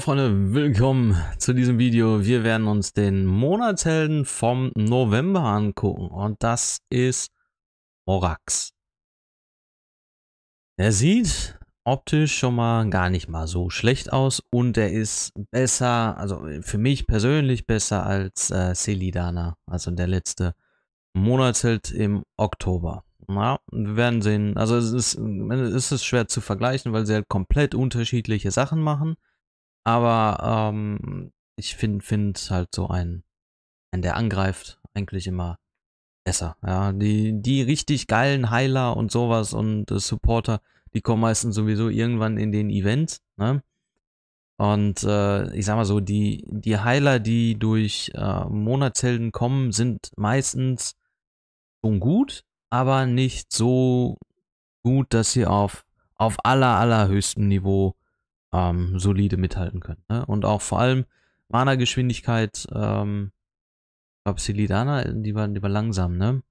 Freunde, willkommen zu diesem Video. Wir werden uns den Monatshelden vom November angucken und das ist Orax. Er sieht optisch schon mal gar nicht mal so schlecht aus und er ist besser, also für mich persönlich besser als äh, Celidana, also der letzte Monatsheld im Oktober. Ja, wir werden sehen. Also es ist, es ist schwer zu vergleichen, weil sie halt komplett unterschiedliche Sachen machen. Aber ähm, ich finde find halt so einen, einen, der angreift, eigentlich immer besser. Ja, die, die richtig geilen Heiler und sowas und äh, Supporter, die kommen meistens sowieso irgendwann in den Events. Ne? Und äh, ich sag mal so, die, die Heiler, die durch äh, Monatshelden kommen, sind meistens schon gut, aber nicht so gut, dass sie auf, auf aller, allerhöchstem Niveau ähm, solide mithalten können. Ne? Und auch vor allem Mana-Geschwindigkeit, ähm, ich glaube Silidana, die war, die war langsam, ne?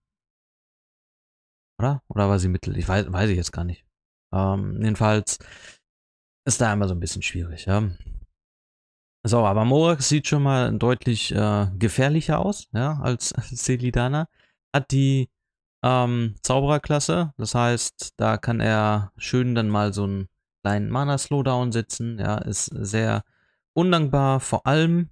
Oder? Oder war sie mittel? Ich weiß, weiß ich jetzt gar nicht. Ähm, jedenfalls ist da immer so ein bisschen schwierig, ja. So, aber Morax sieht schon mal deutlich äh, gefährlicher aus, ja, als Selidana. Hat die ähm, Zaubererklasse, das heißt, da kann er schön dann mal so ein kleinen Mana-Slowdown sitzen. Ja, ist sehr undankbar, vor allem,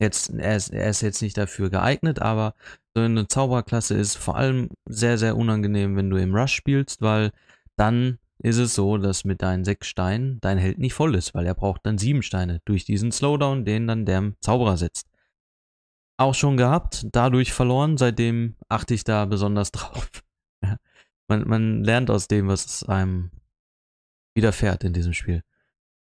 jetzt, er ist, er ist jetzt nicht dafür geeignet, aber so eine Zauberklasse ist vor allem sehr, sehr unangenehm, wenn du im Rush spielst, weil dann ist es so, dass mit deinen sechs Steinen dein Held nicht voll ist, weil er braucht dann sieben Steine durch diesen Slowdown, den dann der Zauberer setzt. Auch schon gehabt, dadurch verloren, seitdem achte ich da besonders drauf. man, man lernt aus dem, was einem widerfährt in diesem Spiel.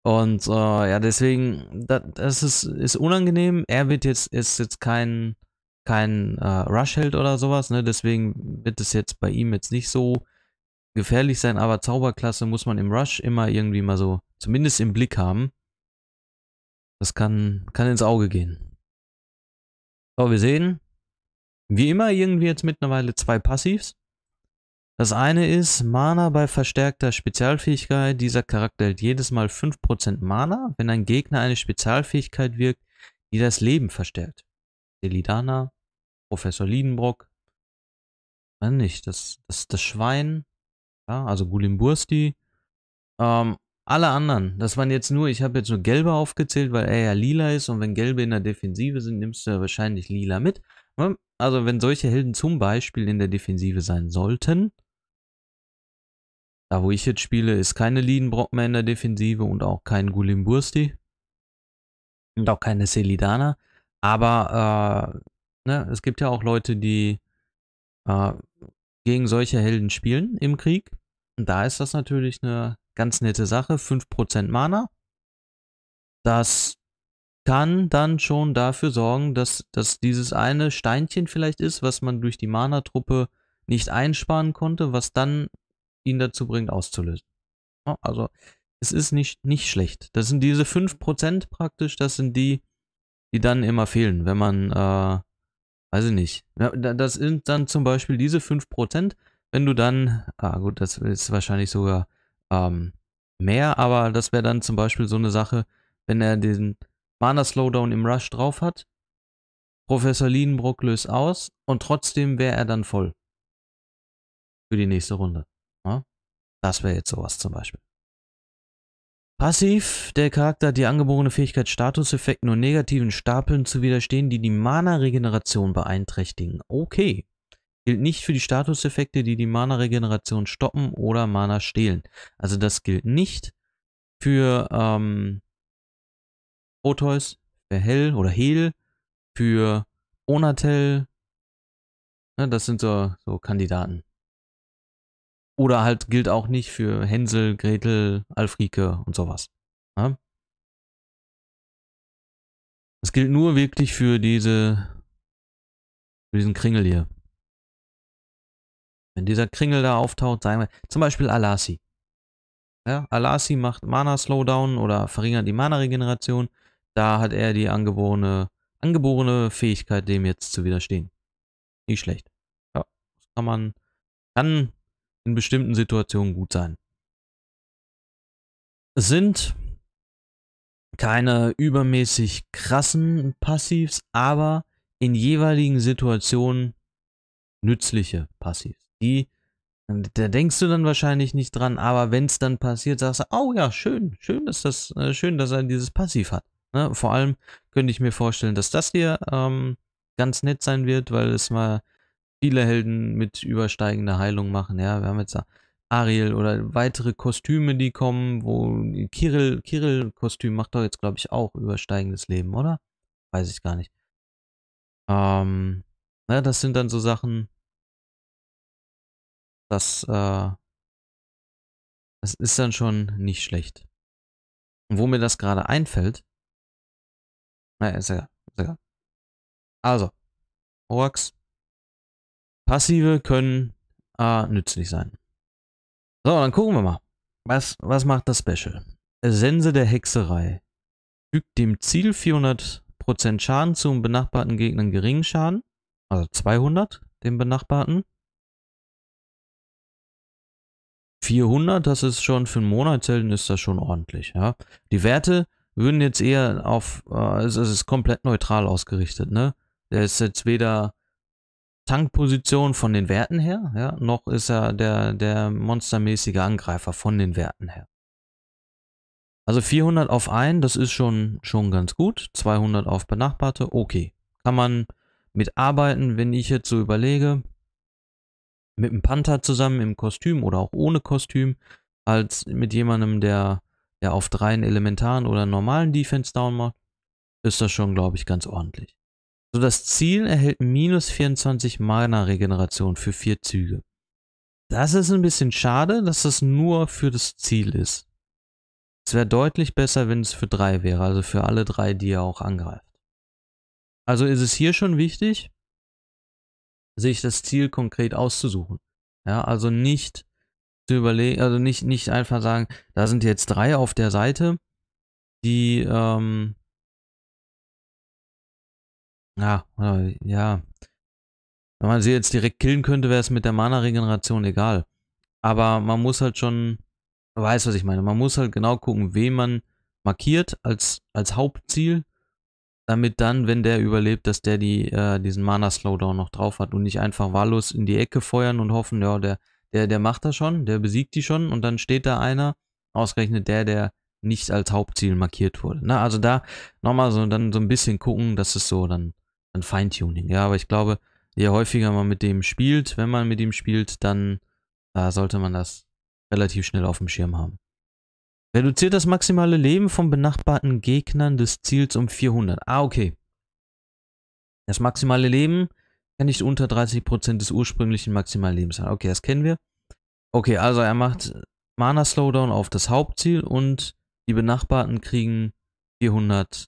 Und äh, ja, deswegen, das, das ist, ist unangenehm. Er wird jetzt, ist jetzt kein, kein äh, Rush-Held oder sowas, ne? Deswegen wird es jetzt bei ihm jetzt nicht so gefährlich sein, aber Zauberklasse muss man im Rush immer irgendwie mal so, zumindest im Blick haben. Das kann, kann ins Auge gehen. So, wir sehen, wie immer irgendwie jetzt mittlerweile zwei Passivs. Das eine ist Mana bei verstärkter Spezialfähigkeit. Dieser Charakter hält jedes Mal 5% Mana, wenn ein Gegner eine Spezialfähigkeit wirkt, die das Leben verstärkt. Elidana, Professor Liedenbrock. Nein, äh, nicht. Das, das, das Schwein. Ja, also Gulimbursti. Ähm, alle anderen, das waren jetzt nur, ich habe jetzt nur gelbe aufgezählt, weil er ja lila ist und wenn gelbe in der Defensive sind, nimmst du ja wahrscheinlich lila mit. Ne? Also wenn solche Helden zum Beispiel in der Defensive sein sollten, da wo ich jetzt spiele, ist keine Lidenbrock mehr in der Defensive und auch kein Gulimbursti. Und auch keine Selidana. Aber äh, ne, es gibt ja auch Leute, die äh, gegen solche Helden spielen im Krieg. Und da ist das natürlich eine ganz nette Sache. 5% Mana. Das kann dann schon dafür sorgen, dass, dass dieses eine Steinchen vielleicht ist, was man durch die Mana-Truppe nicht einsparen konnte, was dann ihn dazu bringt, auszulösen. Also es ist nicht, nicht schlecht. Das sind diese 5% praktisch, das sind die, die dann immer fehlen, wenn man, äh, weiß ich nicht. Das sind dann zum Beispiel diese 5%, wenn du dann, ah gut, das ist wahrscheinlich sogar ähm, mehr, aber das wäre dann zum Beispiel so eine Sache, wenn er den Mana-Slowdown im Rush drauf hat, Professor Lienbrock löst aus und trotzdem wäre er dann voll. Für die nächste Runde. Das wäre jetzt sowas zum Beispiel. Passiv, der Charakter hat die angeborene Fähigkeit, Statuseffekten und negativen Stapeln zu widerstehen, die die Mana-Regeneration beeinträchtigen. Okay. Gilt nicht für die Statuseffekte, die die Mana-Regeneration stoppen oder Mana stehlen. Also das gilt nicht für ähm, Proteus, für Hell oder Hel, für Onatel. Ne, das sind so, so Kandidaten. Oder halt gilt auch nicht für Hänsel, Gretel, Alfrike und sowas. Ja? Ne? Es gilt nur wirklich für diese, für diesen Kringel hier. Wenn dieser Kringel da auftaucht, sagen wir, zum Beispiel Alassi. Ja, Alassi macht Mana-Slowdown oder verringert die Mana-Regeneration. Da hat er die angeborene, angeborene Fähigkeit, dem jetzt zu widerstehen. Nicht schlecht. Ja, das kann man, kann in bestimmten Situationen gut sein. Es sind keine übermäßig krassen Passivs, aber in jeweiligen Situationen nützliche Passivs. Die, da denkst du dann wahrscheinlich nicht dran, aber wenn es dann passiert, sagst du, oh ja, schön, schön, dass das, äh, schön, dass er dieses Passiv hat. Ne? Vor allem könnte ich mir vorstellen, dass das hier ähm, ganz nett sein wird, weil es mal viele Helden mit übersteigender Heilung machen. Ja, wir haben jetzt Ariel oder weitere Kostüme, die kommen, wo Kirill, Kirill Kostüm macht doch jetzt, glaube ich, auch übersteigendes Leben, oder? Weiß ich gar nicht. Ähm, na, das sind dann so Sachen, das, äh, das ist dann schon nicht schlecht. Und wo mir das gerade einfällt, naja, ist ja, ist ja. Also, Orks Passive können äh, nützlich sein. So, dann gucken wir mal. Was, was macht das Special? Sense der Hexerei. Fügt dem Ziel 400% Schaden zu und benachbarten Gegnern geringen Schaden. Also 200 dem benachbarten. 400, das ist schon für einen Monatshelden ist das schon ordentlich. Ja? Die Werte würden jetzt eher auf, äh, es, es ist komplett neutral ausgerichtet. Ne? Der ist jetzt weder Tankposition von den Werten her, ja, noch ist er der, der monstermäßige Angreifer von den Werten her. Also 400 auf 1, das ist schon, schon ganz gut. 200 auf Benachbarte, okay. Kann man mitarbeiten, wenn ich jetzt so überlege, mit einem Panther zusammen im Kostüm oder auch ohne Kostüm, als mit jemandem, der, der auf dreien Elementaren oder normalen Defense down macht, ist das schon, glaube ich, ganz ordentlich. So, das Ziel erhält minus 24 Mana-Regeneration für vier Züge. Das ist ein bisschen schade, dass das nur für das Ziel ist. Es wäre deutlich besser, wenn es für drei wäre, also für alle drei, die er auch angreift. Also ist es hier schon wichtig, sich das Ziel konkret auszusuchen. Ja, also nicht zu überlegen, also nicht, nicht einfach sagen, da sind jetzt drei auf der Seite, die, ähm, ja, äh, ja. Wenn man sie jetzt direkt killen könnte, wäre es mit der Mana-Regeneration egal. Aber man muss halt schon, weiß was ich meine, man muss halt genau gucken, wen man markiert als, als Hauptziel, damit dann, wenn der überlebt, dass der die, äh, diesen Mana-Slowdown noch drauf hat und nicht einfach wahllos in die Ecke feuern und hoffen, ja, der, der, der macht das schon, der besiegt die schon und dann steht da einer, ausgerechnet der, der nicht als Hauptziel markiert wurde. Na, ne? also da nochmal so dann so ein bisschen gucken, dass es so dann ein Feintuning. Ja, aber ich glaube, je häufiger man mit dem spielt, wenn man mit ihm spielt, dann äh, sollte man das relativ schnell auf dem Schirm haben. Reduziert das maximale Leben von benachbarten Gegnern des Ziels um 400. Ah, okay. Das maximale Leben kann nicht unter 30% des ursprünglichen maximalen Lebens sein. Okay, das kennen wir. Okay, also er macht Mana Slowdown auf das Hauptziel und die benachbarten kriegen 400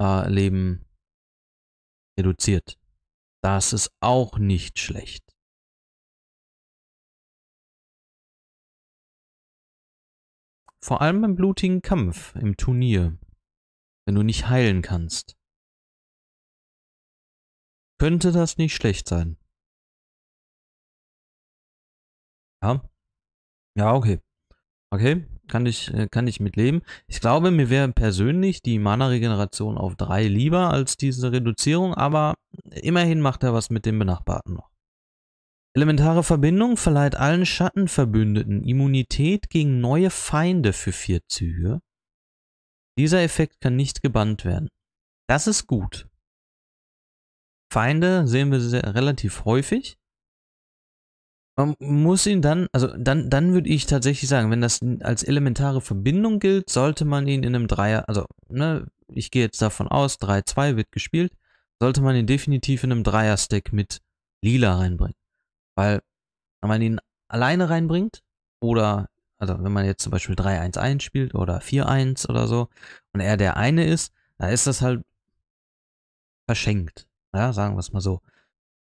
äh, Leben reduziert. Das ist auch nicht schlecht. Vor allem im blutigen Kampf, im Turnier, wenn du nicht heilen kannst. Könnte das nicht schlecht sein? Ja. Ja, okay. Okay kann ich, äh, kann ich mitleben. Ich glaube, mir wäre persönlich die Mana-Regeneration auf 3 lieber als diese Reduzierung, aber immerhin macht er was mit dem Benachbarten noch. Elementare Verbindung verleiht allen Schattenverbündeten Immunität gegen neue Feinde für vier Züge. Dieser Effekt kann nicht gebannt werden. Das ist gut. Feinde sehen wir sehr, relativ häufig. Man muss ihn dann, also dann, dann würde ich tatsächlich sagen, wenn das als elementare Verbindung gilt, sollte man ihn in einem Dreier, also ne, ich gehe jetzt davon aus, 3-2 wird gespielt, sollte man ihn definitiv in einem Dreier-Stack mit Lila reinbringen. Weil, wenn man ihn alleine reinbringt, oder, also wenn man jetzt zum Beispiel 3-1-1 spielt oder 4-1 oder so, und er der eine ist, dann ist das halt verschenkt. Ja, sagen wir es mal so.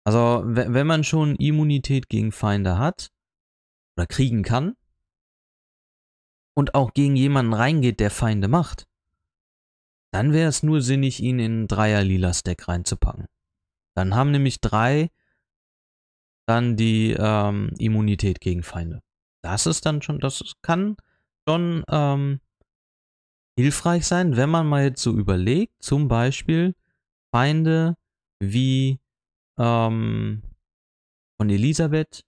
Also, wenn man schon Immunität gegen Feinde hat oder kriegen kann und auch gegen jemanden reingeht, der Feinde macht, dann wäre es nur sinnig, ihn in ein Dreier-Lila-Stack reinzupacken. Dann haben nämlich drei dann die ähm, Immunität gegen Feinde. Das ist dann schon, das kann schon ähm, hilfreich sein, wenn man mal jetzt so überlegt, zum Beispiel Feinde wie ähm, von Elisabeth,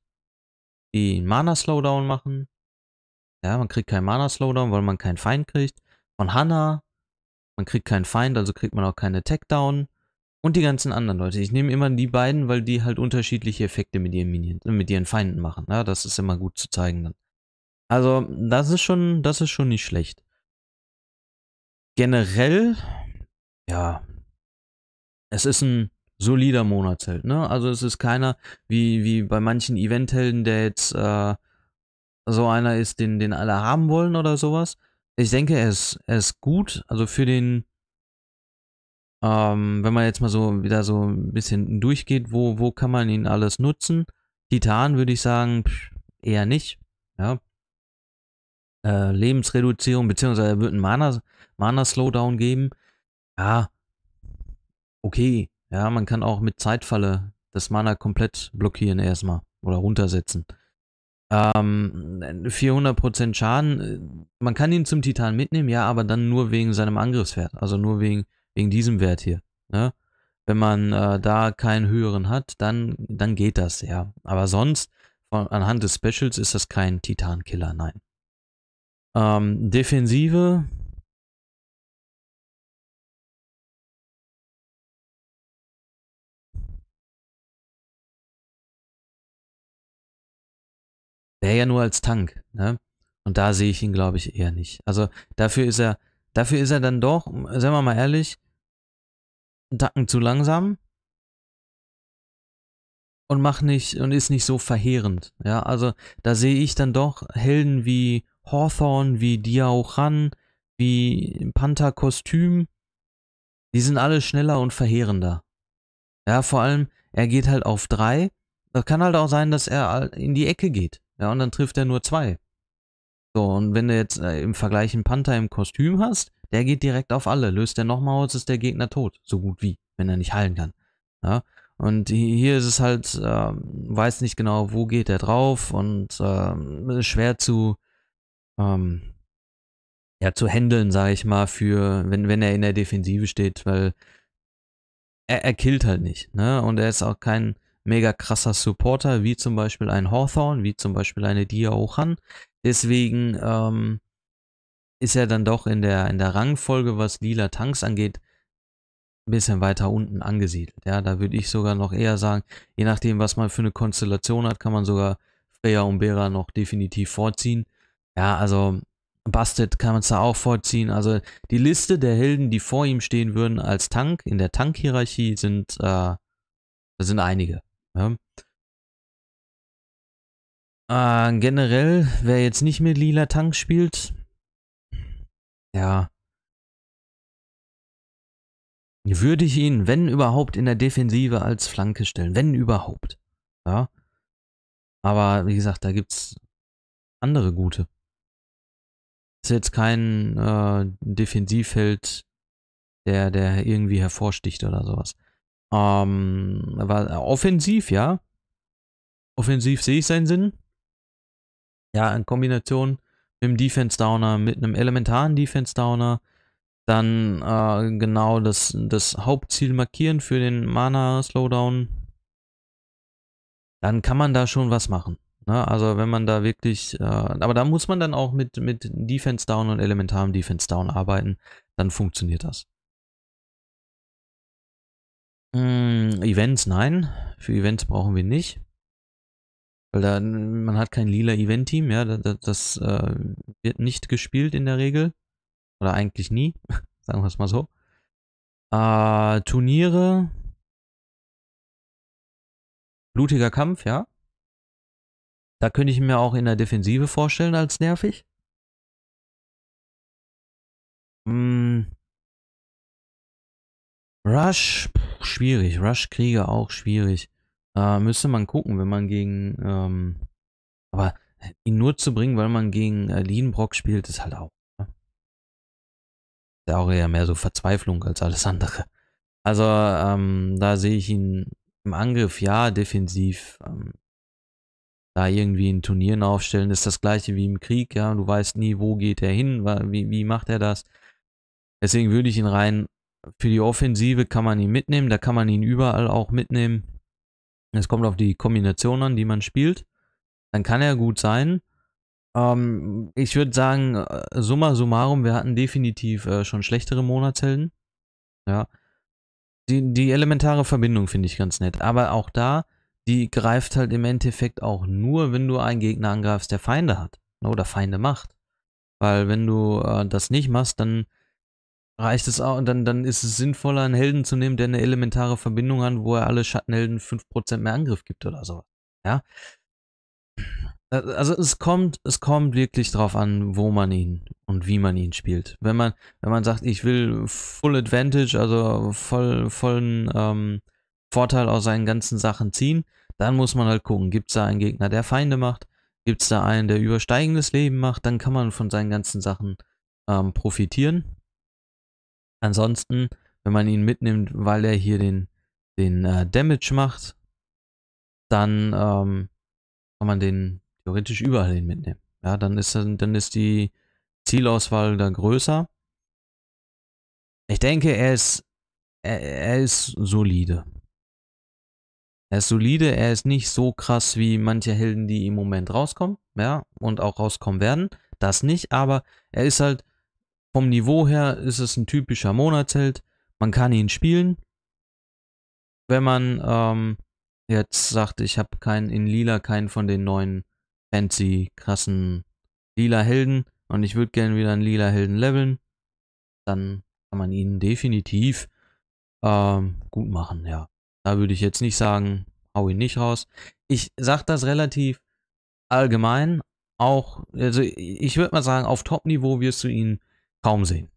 die einen Mana-Slowdown machen. Ja, man kriegt keinen Mana-Slowdown, weil man keinen Feind kriegt. Von Hannah, man kriegt keinen Feind, also kriegt man auch keine Tech-Down. Und die ganzen anderen Leute. Ich nehme immer die beiden, weil die halt unterschiedliche Effekte mit ihren, Minions, äh, mit ihren Feinden machen. Ja, ne? das ist immer gut zu zeigen dann. Also, das ist schon, das ist schon nicht schlecht. Generell, ja, es ist ein solider Monatsheld. Ne? Also es ist keiner wie, wie bei manchen Eventhelden, der jetzt äh, so einer ist, den, den alle haben wollen oder sowas. Ich denke, er ist, er ist gut. Also für den, ähm, wenn man jetzt mal so wieder so ein bisschen durchgeht, wo, wo kann man ihn alles nutzen? Titan würde ich sagen, pff, eher nicht. Ja. Äh, Lebensreduzierung, beziehungsweise er wird einen Mana, Mana-Slowdown geben. Ja, okay, ja, man kann auch mit Zeitfalle das Mana komplett blockieren erstmal oder runtersetzen. Ähm, 400% Schaden, äh, man kann ihn zum Titan mitnehmen, ja, aber dann nur wegen seinem Angriffswert, also nur wegen, wegen diesem Wert hier. Ne? Wenn man äh, da keinen höheren hat, dann, dann geht das, ja. Aber sonst, von, anhand des Specials ist das kein Titan-Killer, nein. Ähm, Defensive, wäre ja nur als Tank, ne? Und da sehe ich ihn, glaube ich, eher nicht. Also dafür ist er, dafür ist er dann doch, sagen wir mal ehrlich, ein Tacken zu langsam und macht nicht und ist nicht so verheerend. Ja, also da sehe ich dann doch Helden wie Hawthorne, wie Diao Ran, wie Panther Kostüm. Die sind alle schneller und verheerender. Ja, vor allem, er geht halt auf drei. Das kann halt auch sein, dass er in die Ecke geht. Ja, und dann trifft er nur zwei. So, und wenn du jetzt äh, im Vergleich einen Panther im Kostüm hast, der geht direkt auf alle. Löst er nochmal aus, ist der Gegner tot. So gut wie, wenn er nicht heilen kann. Ja, und hier ist es halt, äh, weiß nicht genau, wo geht er drauf und äh, schwer zu, ähm, ja, zu handeln, sage ich mal, für, wenn, wenn er in der Defensive steht, weil er, er killt halt nicht, ne? Und er ist auch kein, mega krasser Supporter, wie zum Beispiel ein Hawthorne, wie zum Beispiel eine Diao Han. Deswegen ähm, ist er dann doch in der, in der Rangfolge, was lila Tanks angeht, ein bisschen weiter unten angesiedelt. Ja, da würde ich sogar noch eher sagen, je nachdem, was man für eine Konstellation hat, kann man sogar Freya und Bera noch definitiv vorziehen. Ja, also Bastet kann man es da auch vorziehen. Also die Liste der Helden, die vor ihm stehen würden als Tank in der Tankhierarchie, sind, äh, sind einige. Ja. Äh, generell, wer jetzt nicht mit lila Tank spielt, ja, würde ich ihn, wenn überhaupt, in der Defensive als Flanke stellen. Wenn überhaupt. Ja. Aber wie gesagt, da gibt es andere gute. Ist jetzt kein äh, Defensivfeld, der, der irgendwie hervorsticht oder sowas. Ähm, war offensiv, ja. Offensiv sehe ich seinen Sinn. Ja, in Kombination mit einem Defense Downer, mit einem elementaren Defense Downer. Dann äh, genau das, das Hauptziel markieren für den Mana-Slowdown. Dann kann man da schon was machen. Ne? Also wenn man da wirklich, äh, aber da muss man dann auch mit, mit Defense Down und elementarem Defense Down arbeiten. Dann funktioniert das. Hm, Events, nein. Für Events brauchen wir nicht. Weil da, man hat kein lila Event-Team, ja, das, das äh, wird nicht gespielt in der Regel. Oder eigentlich nie, sagen wir es mal so. Äh, Turniere. Blutiger Kampf, ja. Da könnte ich mir auch in der Defensive vorstellen als nervig. Hm. Rush, schwierig. rush krieger auch schwierig. Äh, müsste man gucken, wenn man gegen, ähm, aber ihn nur zu bringen, weil man gegen äh, Lienbrock spielt, ist halt auch. Ne? Ist ja auch eher mehr so Verzweiflung als alles andere. Also, ähm, da sehe ich ihn im Angriff, ja, defensiv. Ähm, da irgendwie in Turnieren aufstellen, ist das gleiche wie im Krieg, ja. Du weißt nie, wo geht er hin, wie, wie macht er das. Deswegen würde ich ihn rein für die Offensive kann man ihn mitnehmen, da kann man ihn überall auch mitnehmen. Es kommt auf die Kombination an, die man spielt. Dann kann er gut sein. Ähm, ich würde sagen, äh, summa summarum, wir hatten definitiv äh, schon schlechtere Monatshelden. Ja. Die, die elementare Verbindung finde ich ganz nett. Aber auch da, die greift halt im Endeffekt auch nur, wenn du einen Gegner angreifst, der Feinde hat. Ne, oder Feinde macht. Weil wenn du äh, das nicht machst, dann reicht es auch, und dann, dann ist es sinnvoller, einen Helden zu nehmen, der eine elementare Verbindung hat, wo er alle Schattenhelden 5% mehr Angriff gibt oder so. Ja. Äh, also es kommt, es kommt wirklich drauf an, wo man ihn und wie man ihn spielt. Wenn man, wenn man sagt, ich will Full Advantage, also voll, vollen ähm, Vorteil aus seinen ganzen Sachen ziehen, dann muss man halt gucken, gibt es da einen Gegner, der Feinde macht, gibt es da einen, der übersteigendes Leben macht, dann kann man von seinen ganzen Sachen ähm, profitieren. Ansonsten, wenn man ihn mitnimmt, weil er hier den, den äh, Damage macht, dann ähm, kann man den theoretisch überall hin mitnehmen. Ja, dann ist, dann ist die Zielauswahl da größer. Ich denke, er ist, er, er ist solide. Er ist solide, er ist nicht so krass wie manche Helden, die im Moment rauskommen, ja, und auch rauskommen werden. Das nicht, aber er ist halt vom Niveau her ist es ein typischer Monatsheld. Man kann ihn spielen. Wenn man ähm, jetzt sagt, ich habe keinen in Lila, keinen von den neuen fancy, krassen lila Helden und ich würde gerne wieder einen lila Helden leveln, dann kann man ihn definitiv ähm, gut machen, ja. Da würde ich jetzt nicht sagen, hau ihn nicht raus. Ich sage das relativ allgemein, auch, also ich würde mal sagen, auf Top-Niveau wirst du ihn kaum sehen.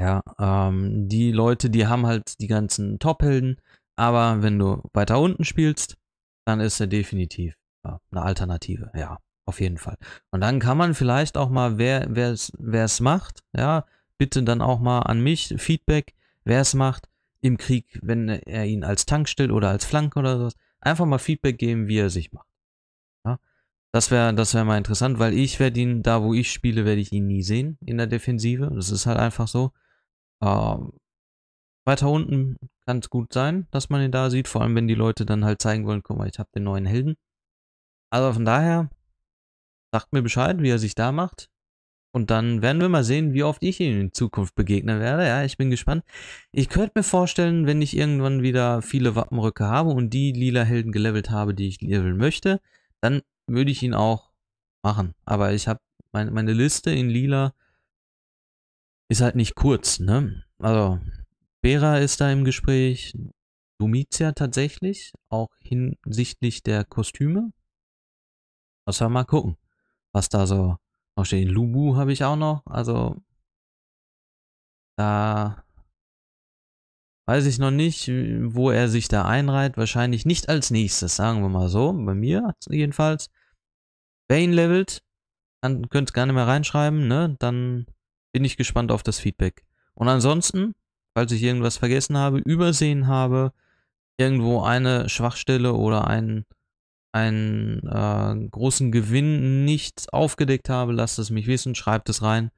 Ja, ähm, die Leute, die haben halt die ganzen Top-Helden, aber wenn du weiter unten spielst, dann ist er definitiv äh, eine Alternative, ja, auf jeden Fall. Und dann kann man vielleicht auch mal, wer es macht, ja, bitte dann auch mal an mich Feedback, wer es macht im Krieg, wenn er ihn als Tank stellt oder als Flanke oder so, einfach mal Feedback geben, wie er sich macht. Das wäre das wär mal interessant, weil ich werde ihn, da wo ich spiele, werde ich ihn nie sehen in der Defensive. Das ist halt einfach so. Ähm, weiter unten kann es gut sein, dass man ihn da sieht, vor allem wenn die Leute dann halt zeigen wollen, guck mal, ich habe den neuen Helden. Also von daher, sagt mir Bescheid, wie er sich da macht. Und dann werden wir mal sehen, wie oft ich ihn in Zukunft begegnen werde. Ja, ich bin gespannt. Ich könnte mir vorstellen, wenn ich irgendwann wieder viele Wappenröcke habe und die lila Helden gelevelt habe, die ich leveln möchte, dann würde ich ihn auch machen. Aber ich habe mein, meine Liste in Lila ist halt nicht kurz, ne? Also, Vera ist da im Gespräch, Domitia tatsächlich, auch hinsichtlich der Kostüme. Also mal gucken, was da so noch steht. Lubu habe ich auch noch, also da Weiß ich noch nicht, wo er sich da einreiht. Wahrscheinlich nicht als nächstes, sagen wir mal so. Bei mir jedenfalls. Bane levelt. Dann könnt ihr gerne mehr reinschreiben, ne? Dann bin ich gespannt auf das Feedback. Und ansonsten, falls ich irgendwas vergessen habe, übersehen habe, irgendwo eine Schwachstelle oder einen, einen äh, großen Gewinn nicht aufgedeckt habe, lasst es mich wissen, schreibt es rein.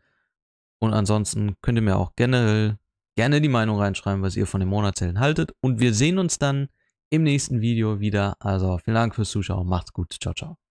Und ansonsten könnt ihr mir auch generell gerne die Meinung reinschreiben, was ihr von den Monatshelden haltet. Und wir sehen uns dann im nächsten Video wieder. Also vielen Dank fürs Zuschauen. Macht's gut. Ciao, ciao.